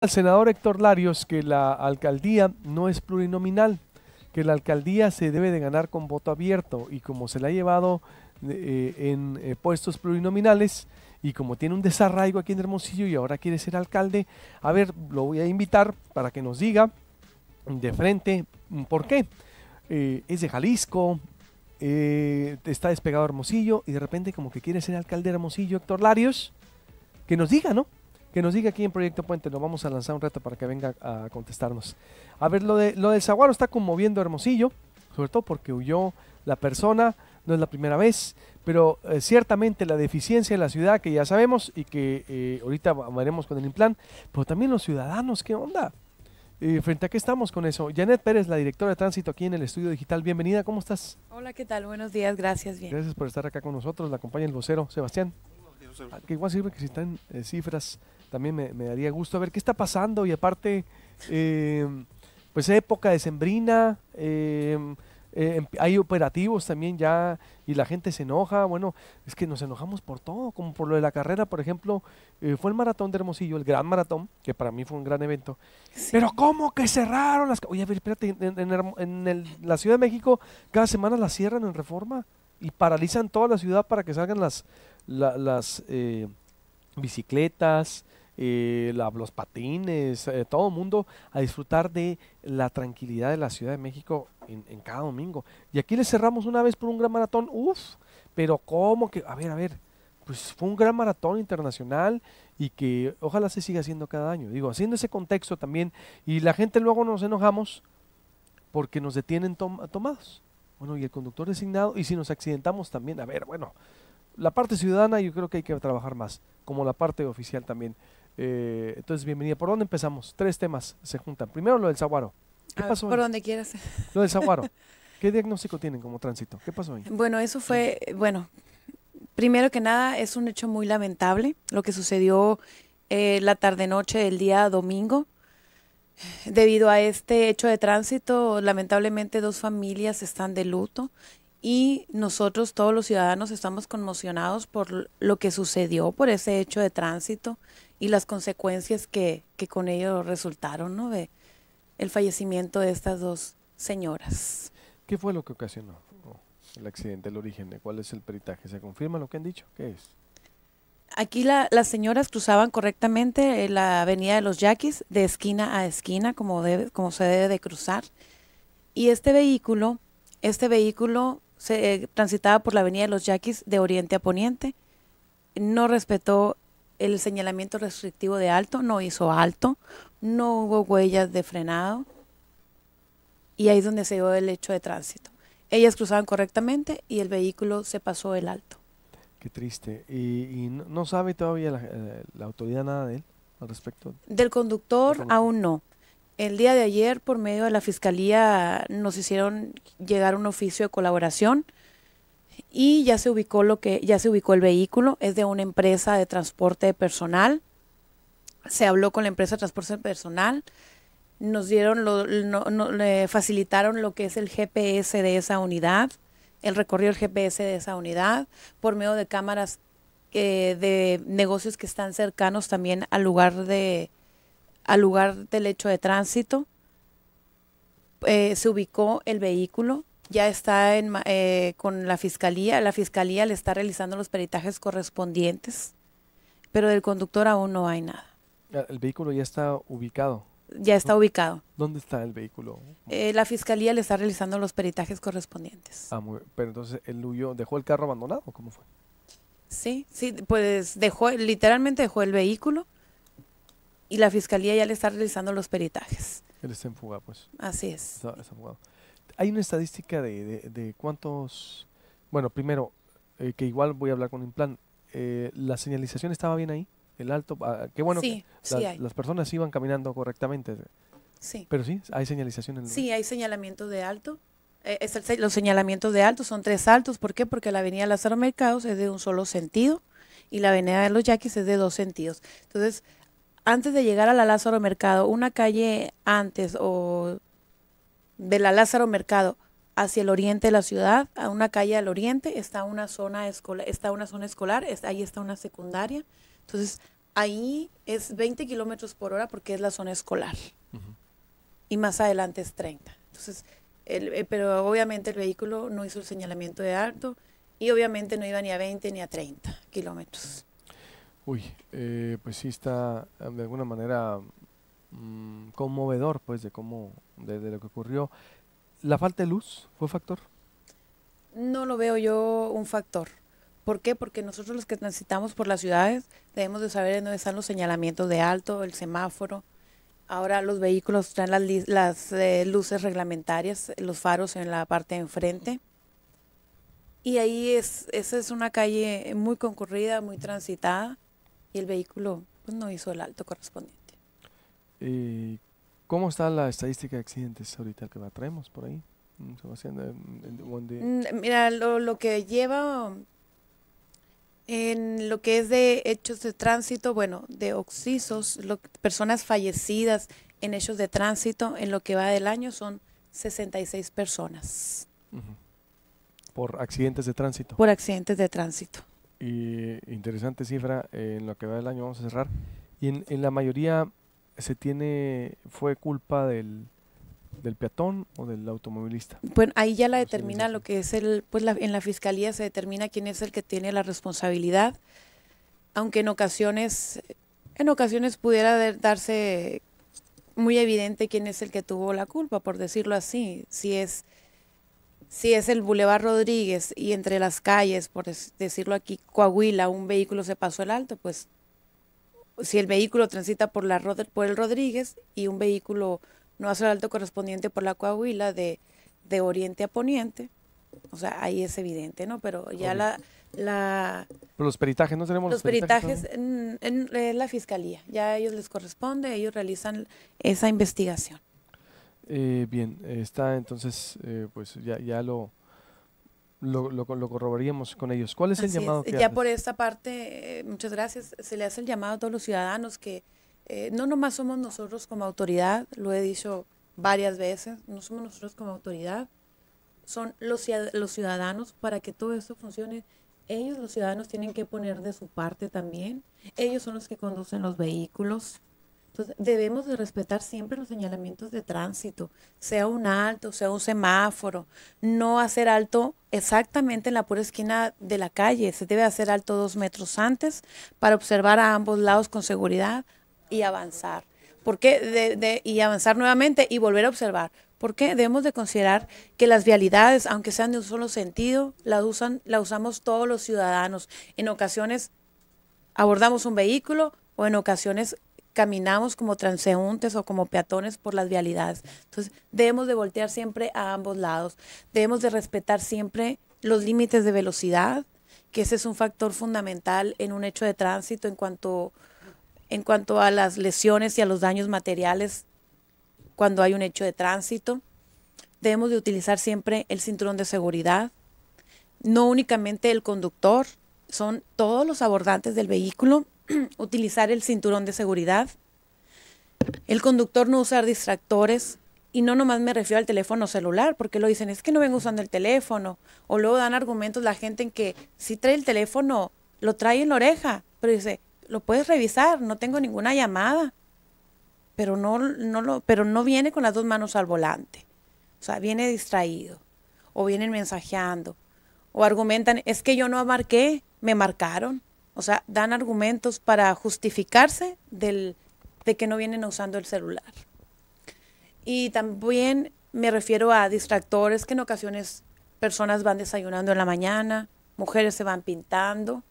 al senador Héctor Larios que la alcaldía no es plurinominal, que la alcaldía se debe de ganar con voto abierto y como se la ha llevado eh, en eh, puestos plurinominales y como tiene un desarraigo aquí en Hermosillo y ahora quiere ser alcalde, a ver, lo voy a invitar para que nos diga de frente mm, por qué. Eh, es de Jalisco, está despegado Hermosillo y de repente como que quiere ser alcalde de Hermosillo Héctor Larios, que nos diga, ¿no? que nos diga aquí en Proyecto Puente. Lo vamos a lanzar un rato para que venga a contestarnos. A ver, lo, de, lo del saguaro está conmoviendo Hermosillo, sobre todo porque huyó la persona, no es la primera vez, pero eh, ciertamente la deficiencia de la ciudad que ya sabemos y que eh, ahorita veremos con el implant, pero también los ciudadanos, ¿qué onda? Eh, ¿Frente a qué estamos con eso? Janet Pérez, la directora de tránsito aquí en el Estudio Digital, bienvenida, ¿cómo estás? Hola, ¿qué tal? Buenos días, gracias, bien. Gracias por estar acá con nosotros, la acompaña el vocero, Sebastián. Ah, que igual sirve que si están cifras también me, daría gusto a ver qué está pasando y aparte, eh, pues época de sembrina, eh, eh, em, hay operativos también ya y la gente se enoja. Bueno, es que nos enojamos por todo, como por lo de la carrera, por ejemplo, fue el maratón de Hermosillo, el gran maratón, que para mí fue un gran evento. Pero ¿cómo que cerraron las... Oye, a ver, espérate, en, la Ciudad de México cada semana las cierran en reforma y paralizan toda la ciudad para que salgan las... las bicicletas, eh, los patines, eh, todo el mundo a disfrutar de la tranquilidad de la Ciudad de México en, cada domingo. Y aquí le cerramos una vez por un gran maratón, uff, pero ¿cómo que? A ver, a ver, pues fue un gran maratón internacional y que ojalá se siga haciendo cada año. Digo, haciendo ese contexto también, y la gente luego nos enojamos porque nos detienen tomados. Bueno, y el conductor designado, y si nos accidentamos también, a ver, bueno, la parte ciudadana yo creo que hay que trabajar más, como la parte oficial también. Eh, entonces, bienvenida. ¿Por dónde empezamos? Tres temas se juntan. Primero lo del saguaro. ¿Qué ah, pasó? Por donde quieras. Lo del saguaro. ¿Qué diagnóstico tienen como tránsito? ¿Qué pasó ahí? Bueno, eso fue, eh, bueno, primero que nada es un hecho muy lamentable lo que sucedió eh, la tarde-noche del día domingo. Debido a este hecho de tránsito, lamentablemente dos familias están de luto y nosotros, todos los ciudadanos, estamos conmocionados por lo que sucedió, por ese hecho de tránsito y las consecuencias que, que con ello resultaron, ¿no? De el fallecimiento de estas dos señoras. ¿Qué fue lo que ocasionó el accidente, el origen? ¿Cuál es el peritaje? ¿Se confirma lo que han dicho? ¿Qué es? Aquí las señoras cruzaban correctamente eh, la avenida de los Yaquis de esquina a esquina, como, debe, como se debe de cruzar. Y este vehículo, este vehículo se eh, transitaba por la avenida de los Yaquis de oriente a poniente, no respetó el señalamiento restrictivo de alto, no hizo alto, no hubo huellas de frenado y ahí es donde se dio el hecho de tránsito. Ellas cruzaban correctamente y el vehículo se pasó el alto. Qué triste. ¿Y, no, sabe todavía eh, la, autoridad nada de él al respecto? del conductor. aún no. El día de ayer, por medio de la Fiscalía, nos hicieron llegar un oficio de colaboración y ya se ubicó lo que ya se ubicó el vehículo, es de una empresa de transporte personal. Se habló con la empresa de transporte personal, nos dieron lo, le facilitaron lo que es el GPS de esa unidad, el recorrido del GPS de esa unidad por medio de cámaras eh, de negocios que están cercanos también al lugar de, al lugar del hecho de tránsito. Eh, se ubicó el vehículo, ya está eh, con la fiscalía, la fiscalía le está realizando los peritajes correspondientes, pero del conductor aún no hay nada. El vehículo ya está ubicado. Ya está ubicado. ¿Dónde está el vehículo? Eh, la fiscalía le está realizando los peritajes correspondientes. Ah, Pero entonces, ¿el ¿Dejó el carro abandonado? ¿Cómo fue? Sí, sí, pues dejó, literalmente dejó el vehículo y la fiscalía ya le está realizando los peritajes. Él está en fuga, pues. Así es. Está, Hay una estadística de, cuántos. Bueno, primero, eh, que igual voy a hablar con Implan. Eh, ¿La señalización estaba bien ahí? El alto. Ah, qué bueno que las, personas iban caminando correctamente. Sí. Pero sí, hay señalización en Sí, hay señalamiento de alto. Eh, los señalamientos de alto son tres altos. ¿Por qué? Porque la avenida Lázaro Mercados es de un solo sentido y la avenida de los Yaquis es de dos sentidos. Entonces, antes de llegar a la Lázaro Mercado, una calle antes o de la Lázaro Mercado hacia el oriente de la ciudad, a una calle al oriente, está una zona escolar, está una zona escolar, ahí está una secundaria. Entonces, ahí es 20 kilómetros por hora porque es la zona escolar. Y más adelante es 30. Entonces, eh, pero obviamente el vehículo no hizo el señalamiento de alto y obviamente no iba ni a 20 ni a 30 kilómetros. Uy, eh, pues sí está ah, de alguna manera mm, conmovedor, pues, de cómo, de, lo que ocurrió. ¿La falta de luz fue factor? No lo veo yo un factor. ¿Por qué? Porque nosotros los que transitamos por las ciudades debemos de saber dónde están los señalamientos de alto, el semáforo. Ahora los vehículos traen las, las eh, luces reglamentarias, los faros en la parte enfrente. Y ahí es, esa es una calle muy concurrida, muy transitada el vehículo pues, no hizo el alto correspondiente. cómo está la estadística de accidentes ahorita que la traemos por ahí? Mm, mm, mira, lo, que lleva en lo que es de hechos de tránsito, bueno, de oxisos, personas fallecidas en hechos de tránsito, en lo que va del año son 66 personas. Por accidentes de tránsito. Por accidentes de tránsito. Y interesante cifra eh, en lo que va del año, vamos a cerrar. Y en, en la mayoría se tiene, fue culpa del, del peatón o del automovilista. Bueno, ahí ya la determina lo que es el, pues la, en la fiscalía se determina quién es el que tiene la responsabilidad, aunque en ocasiones, en ocasiones pudiera darse muy evidente quién es el que tuvo la culpa, por decirlo así, si es si es el Boulevard Rodríguez y entre las calles, por decirlo aquí, Coahuila, un vehículo se pasó el alto, pues si el vehículo transita por, la, por el Rodríguez y un vehículo no hace el alto correspondiente por la Coahuila de, de oriente a poniente, o sea, ahí es evidente, ¿no? Pero ya la... la los peritajes, ¿no tenemos los, peritajes? en, en la fiscalía, ya a ellos les corresponde, ellos realizan esa investigación. Eh, bien, está entonces, eh, pues ya, ya lo, lo, corroboraríamos con ellos. ¿Cuál es el llamado? ya por esta parte, eh, muchas gracias, se le hace el llamado a todos los ciudadanos que no nomás somos nosotros como autoridad, lo he dicho varias veces, no somos nosotros como autoridad, son los, los ciudadanos para que todo esto funcione. Ellos, los ciudadanos, tienen que poner de su parte también. Ellos son los que conducen los vehículos, entonces, debemos de respetar siempre los señalamientos de tránsito, sea un alto, sea un semáforo, no hacer alto exactamente en la pura esquina de la calle, se debe hacer alto dos metros antes para observar a ambos lados con seguridad y avanzar. ¿Por qué? y avanzar nuevamente y volver a observar. ¿Por qué? Debemos de considerar que las vialidades, aunque sean de un solo sentido, las usan, la usamos todos los ciudadanos. En ocasiones abordamos un vehículo o en ocasiones caminamos como transeúntes o como peatones por las vialidades. Entonces, debemos de voltear siempre a ambos lados. Debemos de respetar siempre los límites de velocidad, que ese es un factor fundamental en un hecho de tránsito en cuanto, en cuanto a las lesiones y a los daños materiales cuando hay un hecho de tránsito. Debemos de utilizar siempre el cinturón de seguridad, no únicamente el conductor, son todos los abordantes del vehículo utilizar el cinturón de seguridad, el conductor no usar distractores, y no nomás me refiero al teléfono celular, porque lo dicen, es que no vengo usando el teléfono, o luego dan argumentos la gente en que si trae el teléfono, lo trae en la oreja, pero dice, lo puedes revisar, no tengo ninguna llamada, pero no, no, lo, pero no viene con las dos manos al volante, o sea, viene distraído, o vienen mensajeando, o argumentan, es que yo no marqué, me marcaron, o sea, dan argumentos para justificarse del, de que no vienen usando el celular. Y también me refiero a distractores que en ocasiones personas van desayunando en la mañana, mujeres se van pintando,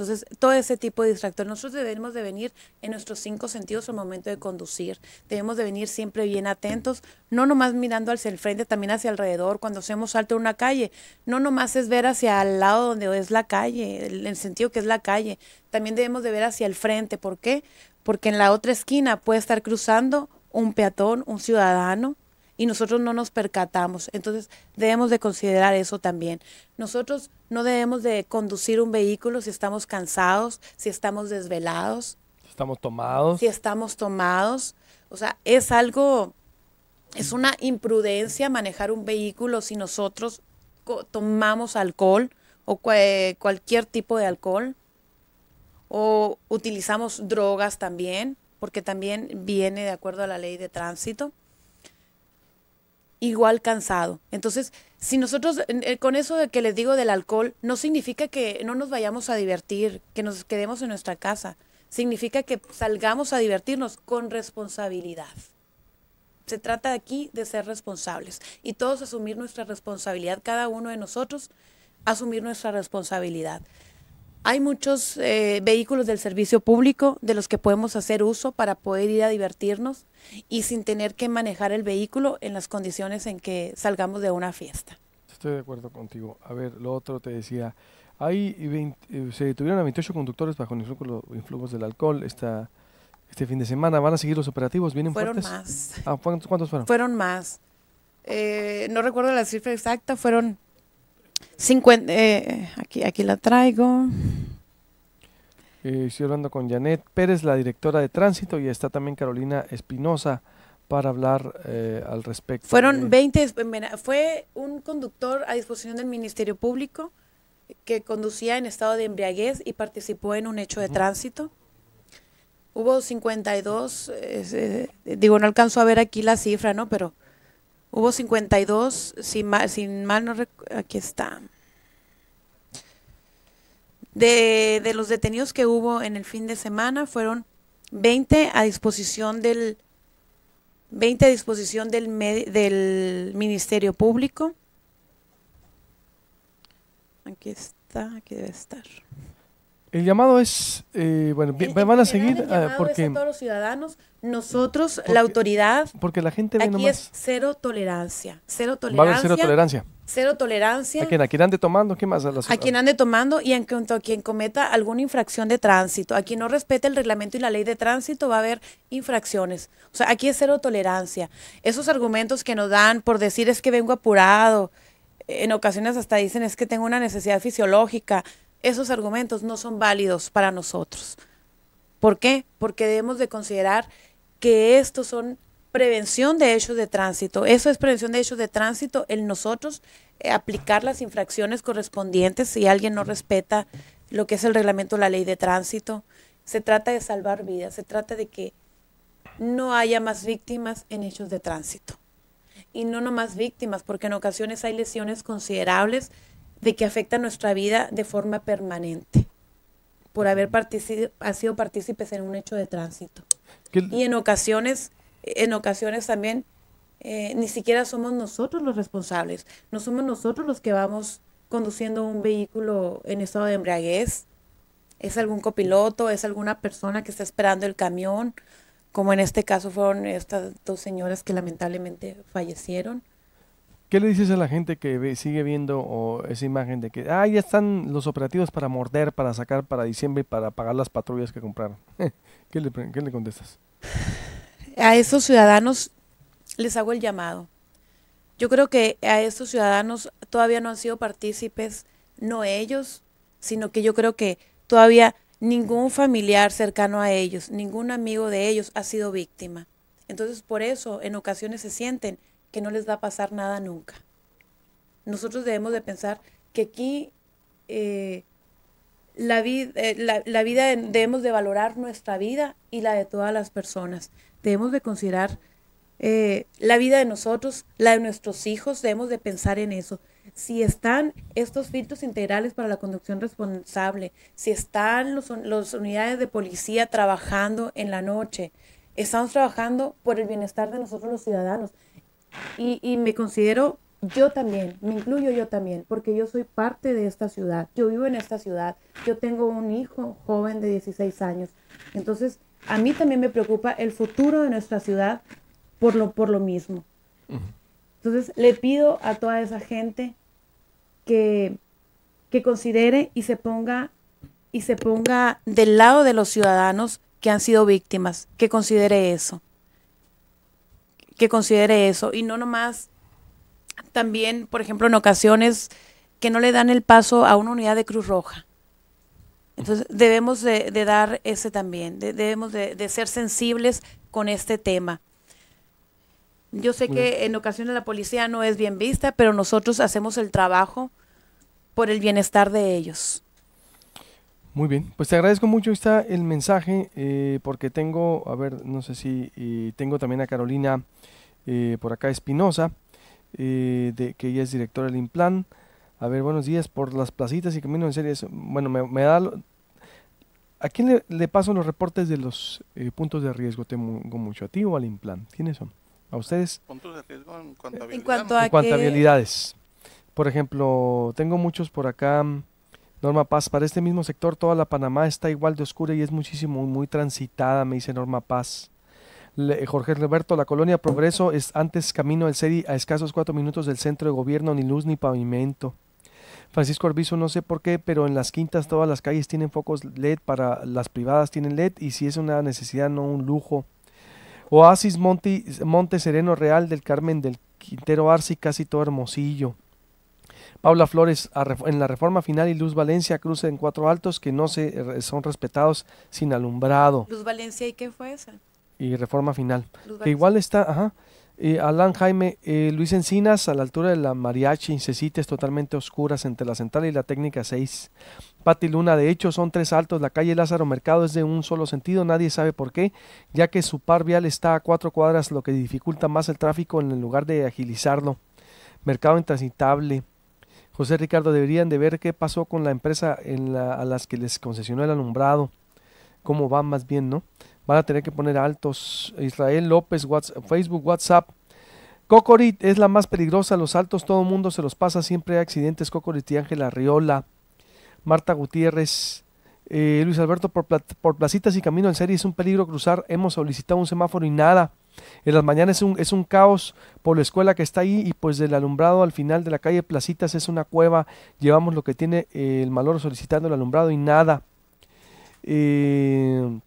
entonces, todo ese tipo de distractor, nosotros debemos de venir en nuestros cinco sentidos al momento de conducir. Debemos de venir siempre bien atentos, no nomás mirando hacia el frente, también hacia alrededor. Cuando hacemos salto en una calle, no nomás es ver hacia el lado donde es la calle, el, el sentido que es la calle. También debemos de ver hacia el frente. ¿Por qué? Porque en la otra esquina puede estar cruzando un peatón, un ciudadano, y nosotros no nos percatamos. Entonces debemos de considerar eso también. Nosotros no debemos de conducir un vehículo si estamos cansados, si estamos desvelados. Si estamos tomados. Si estamos tomados. O sea, es algo, es una imprudencia manejar un vehículo si nosotros tomamos alcohol o cualquier tipo de alcohol o utilizamos drogas también, porque también viene de acuerdo a la ley de tránsito igual cansado. Entonces, si nosotros, eh, con eso de que les digo del alcohol, no significa que no nos vayamos a divertir, que nos quedemos en nuestra casa. Significa que salgamos a divertirnos con responsabilidad. Se trata aquí de ser responsables y todos asumir nuestra responsabilidad, cada uno de nosotros asumir nuestra responsabilidad. Hay muchos eh, vehículos del servicio público de los que podemos hacer uso para poder ir a divertirnos y sin tener que manejar el vehículo en las condiciones en que salgamos de una fiesta. Estoy de acuerdo contigo. A ver, lo otro te decía, hay eh, se detuvieron a 28 conductores bajo influjos del alcohol esta, este fin de semana. ¿Van a seguir los operativos? ¿Vienen fueron más. Ah, ¿cuántos, fueron? Fueron más. Eh, no recuerdo la cifra exacta, fueron 50, eh, aquí, aquí la traigo. Eh, estoy hablando con Janet Pérez, la directora de tránsito, y está también Carolina Espinosa para hablar eh, al respecto. Fueron 20, fue un conductor a disposición del Ministerio Público que conducía en estado de embriaguez y participó en un hecho de tránsito. Hubo 52, digo, no alcanzo a ver aquí la cifra, ¿no? Pero Hubo 52, sin mal, sin mal aquí está. De, de, los detenidos que hubo en el fin de semana fueron 20 a disposición del 20 a disposición del, del Ministerio Público. Aquí está, aquí debe estar. El llamado es, eh, bueno, van a seguir ah, porque los ciudadanos, nosotros, la autoridad, porque la gente aquí es cero tolerancia, cero tolerancia, va a haber cero tolerancia, cero tolerancia. A ande tomando, ¿qué más? A, a quien ande tomando y en cuanto a quien cometa alguna infracción de tránsito, a quien no respete el reglamento y la ley de tránsito va a haber infracciones. O sea, aquí es cero tolerancia. Esos argumentos que nos dan por decir es que vengo apurado, en ocasiones hasta dicen es que tengo una necesidad fisiológica esos argumentos no son válidos para nosotros. ¿Por qué? Porque debemos de considerar que estos son prevención de hechos de tránsito. Eso es prevención de hechos de tránsito, el nosotros eh, aplicar las infracciones correspondientes si alguien no respeta lo que es el reglamento de la ley de tránsito. Se trata de salvar vidas, se trata de que no haya más víctimas en hechos de tránsito. Y no más víctimas, porque en ocasiones hay lesiones considerables de que afecta nuestra vida de forma permanente por haber ha sido partícipes en un hecho de tránsito. Y en ocasiones, en ocasiones también eh, ni siquiera somos nosotros los responsables, no somos nosotros los que vamos conduciendo un vehículo en estado de embriaguez, es algún copiloto, es alguna persona que está esperando el camión, como en este caso fueron estas dos señoras que lamentablemente fallecieron. ¿Qué le dices a la gente que sigue viendo esa imagen de que, ah, ya están los operativos para morder, para sacar para diciembre y para pagar las patrullas que compraron? ¿Qué le, contestas? A esos ciudadanos les hago el llamado. Yo creo que a estos ciudadanos todavía no han sido partícipes, no ellos, sino que yo creo que todavía ningún familiar cercano a ellos, ningún amigo de ellos ha sido víctima. Entonces, por eso en ocasiones se sienten que no les va a pasar nada nunca. Nosotros debemos de pensar que aquí eh, eh, la, la, vida, debemos de valorar nuestra vida y la de todas las personas. Debemos de considerar eh, la vida de nosotros, la de nuestros hijos, debemos de pensar en eso. Si están estos filtros integrales para la conducción responsable, si están las unidades de policía trabajando en la noche, estamos trabajando por el bienestar de nosotros los ciudadanos y, me considero yo también, me incluyo yo también, porque yo soy parte de esta ciudad, yo vivo en esta ciudad, yo tengo un hijo joven de 16 años. Entonces, a mí también me preocupa el futuro de nuestra ciudad por lo, por lo mismo. Entonces, le pido a toda esa gente que, que considere y se ponga y se ponga del lado de los ciudadanos que han sido víctimas, que considere eso que considere eso y no nomás también, por ejemplo, en ocasiones que no le dan el paso a una unidad de Cruz Roja. Entonces debemos de, dar ese también, debemos de, ser sensibles con este tema. Yo sé que en ocasiones la policía no es bien vista, pero nosotros hacemos el trabajo por el bienestar de ellos. Muy bien, pues te agradezco mucho. Está el mensaje eh, porque tengo, a ver, no sé si tengo también a Carolina eh, por acá Espinosa, eh, de que ella es directora del Implan. A ver, buenos días por las placitas y camino en series. Bueno, me, da. ¿A quién le, le, paso los reportes de los puntos de riesgo? Tengo mucho a ti o al Implan. ¿Quiénes son? A ustedes. Puntos de riesgo en cuanto a, en cuanto a, en cuanto a Por ejemplo, tengo muchos por acá. Norma Paz, para este mismo sector toda la Panamá está igual de oscura y es muchísimo, muy transitada, me dice Norma Paz. Jorge Roberto, la colonia Progreso es antes camino del CEDI a escasos cuatro minutos del centro de gobierno, ni luz ni pavimento. Francisco Arbizo, no sé por qué, pero en las quintas todas las calles tienen focos LED, para las privadas tienen LED y si es una necesidad, no un lujo. Oasis Monte, Monte Sereno Real del Carmen del Quintero Arce, casi todo hermosillo. Paula Flores en la reforma final y Luz Valencia cruce en cuatro altos que no se eh, son respetados sin alumbrado. Luz Valencia y qué fue esa? Y reforma final. Que igual está, ajá. Eh, Alan Jaime, eh, Luis Encinas, a la altura de la Mariachi, Incesites totalmente oscuras entre la central y la técnica 6. Pati Luna, de hecho, son tres altos. La calle Lázaro Mercado es de un solo sentido, nadie sabe por qué, ya que su par vial está a cuatro cuadras, lo que dificulta más el tráfico en lugar de agilizarlo. Mercado intransitable. José Ricardo, deberían de ver qué pasó con la empresa en a las que les concesionó el alumbrado, cómo va más bien, ¿no? Van a tener que poner altos. Israel López, WhatsApp, Facebook, WhatsApp. Cocorit es la más peligrosa, los altos todo el mundo se los pasa, siempre hay accidentes. Cocorit y Ángela Riola, Marta Gutiérrez, eh, Luis Alberto, por, por placitas y camino en serie es un peligro cruzar. Hemos solicitado un semáforo y nada. En las mañanas es un, es un caos por la escuela que está ahí y pues del alumbrado al final de la calle Placitas es una cueva. Llevamos lo que tiene eh, el maloro solicitando el alumbrado y nada. Eh,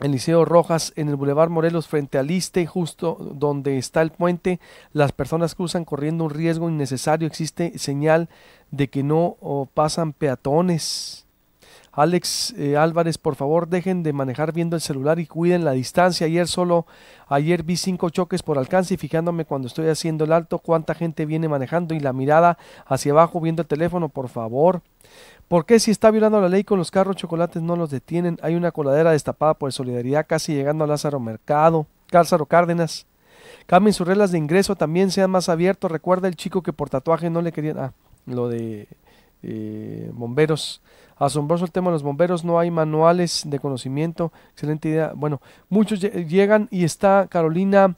Liceo Rojas, en el Boulevard Morelos, frente al Iste, justo donde está el puente, las personas cruzan corriendo un riesgo innecesario. Existe señal de que no oh, pasan peatones. Alex eh, Álvarez, por favor, dejen de manejar viendo el celular y cuiden la distancia. Ayer solo, ayer vi cinco choques por alcance y fijándome cuando estoy haciendo el alto cuánta gente viene manejando y la mirada hacia abajo viendo el teléfono, por favor. ¿Por qué si está violando la ley con los carros chocolates no los detienen? Hay una coladera destapada por solidaridad casi llegando a Lázaro Mercado, Cálzaro Cárdenas. Cambien sus reglas de ingreso, también sean más abiertos. Recuerda el chico que por tatuaje no le querían... Ah, lo de eh, bomberos. Asombroso el tema de los bomberos, no hay manuales de conocimiento, excelente idea. Bueno, muchos llegan y está Carolina